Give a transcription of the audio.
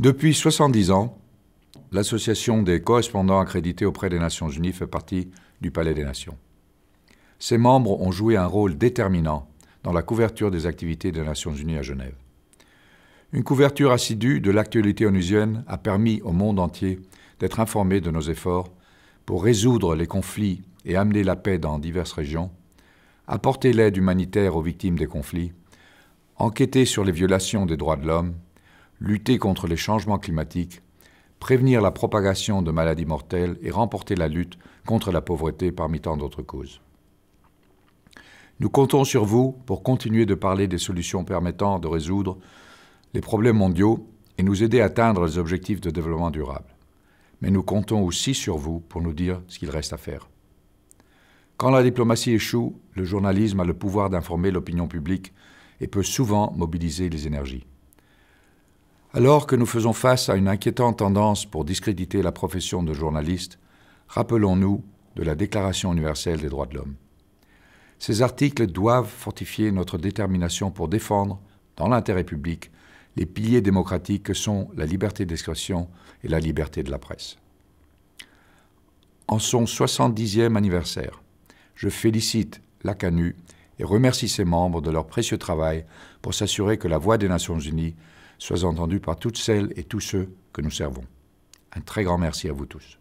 Depuis 70 ans, l'Association des correspondants accrédités auprès des Nations Unies fait partie du Palais des Nations. Ses membres ont joué un rôle déterminant dans la couverture des activités des Nations Unies à Genève. Une couverture assidue de l'actualité onusienne a permis au monde entier d'être informé de nos efforts pour résoudre les conflits et amener la paix dans diverses régions, apporter l'aide humanitaire aux victimes des conflits, enquêter sur les violations des droits de l'homme, lutter contre les changements climatiques, prévenir la propagation de maladies mortelles et remporter la lutte contre la pauvreté parmi tant d'autres causes. Nous comptons sur vous pour continuer de parler des solutions permettant de résoudre les problèmes mondiaux et nous aider à atteindre les objectifs de développement durable. Mais nous comptons aussi sur vous pour nous dire ce qu'il reste à faire. Quand la diplomatie échoue, le journalisme a le pouvoir d'informer l'opinion publique et peut souvent mobiliser les énergies. Alors que nous faisons face à une inquiétante tendance pour discréditer la profession de journaliste, rappelons-nous de la Déclaration universelle des droits de l'homme. Ces articles doivent fortifier notre détermination pour défendre, dans l'intérêt public, les piliers démocratiques que sont la liberté d'expression et la liberté de la presse. En son 70e anniversaire, je félicite la CANU et remercie ses membres de leur précieux travail pour s'assurer que la voix des Nations Unies Soit entendu par toutes celles et tous ceux que nous servons. Un très grand merci à vous tous.